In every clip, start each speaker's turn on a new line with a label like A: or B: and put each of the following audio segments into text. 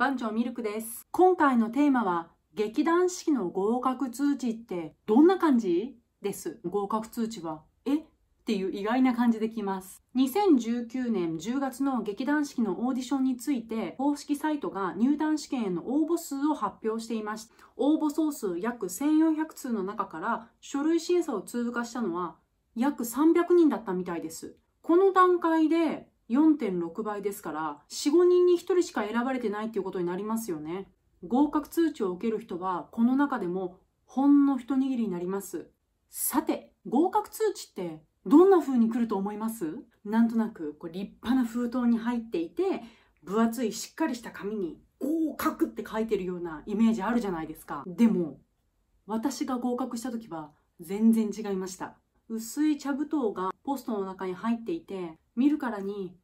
A: 番長ミルクです今回のテーマは劇団四季の合格通知ってどんな感じです合格通知はえっていう意外な感じできます2019年10月の劇団四季のオーディションについて公式サイトが入団試験への応募数を発表していました応募総数約1400通の中から書類審査を通過したのは約300人だったみたいですこの段階で4.6倍ですから、4、5人に1人しか選ばれてないっていうことになりますよね。合格通知を受ける人は、この中でもほんの一握りになります。さて、合格通知ってどんな風に来ると思いますなんとなくこう立派な封筒に入っていて、分厚いしっかりした紙に合格って書いてるようなイメージあるじゃないですか。でも、私が合格した時は全然違いました。薄い茶布団がポストの中に入っていて、見るからに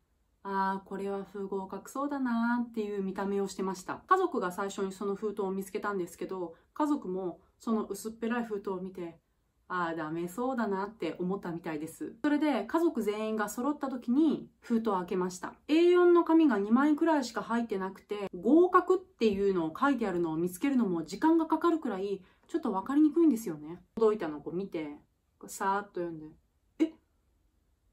A: ああ、これは不合格そうだなっていう見た目をしてました。家族が最初にその封筒を見つけたんですけど、家族もその薄っぺらい封筒を見て、ああ、ダメそうだなって思ったみたいです。それで家族全員が揃った時に封筒を開けました。A4 の紙が2枚くらいしか入ってなくて、合格っていうのを書いてあるのを見つけるのも時間がかかるくらい、ちょっと分かりにくいんですよね。届いたのを見て、さーっと読んで、え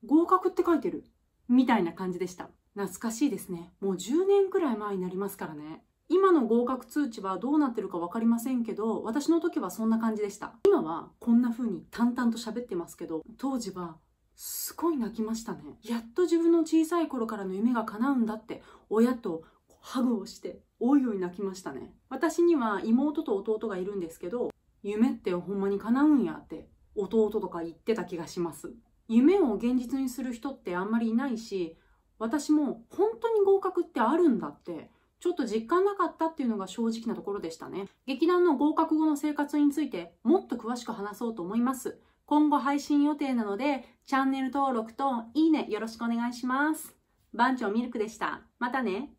A: 合格って書いてるみたいな感じでした。懐かしいですね。もう10年くらい前になりますからね。今の合格通知はどうなってるか分かりませんけど私の時はそんな感じでした今はこんな風に淡々と喋ってますけど当時はすごい泣きましたねやっと自分の小さい頃からの夢が叶うんだって親とハグをしておいおい泣きましたね私には妹と弟がいるんですけど夢ってほんまに叶うんやって弟とか言ってた気がします夢を現実にする人ってあんまりいないし私も本当に合格ってあるんだってちょっと実感なかったっていうのが正直なところでしたね劇団の合格後の生活についてもっと詳しく話そうと思います今後配信予定なのでチャンネル登録といいねよろしくお願いします番長ミルクでしたまたね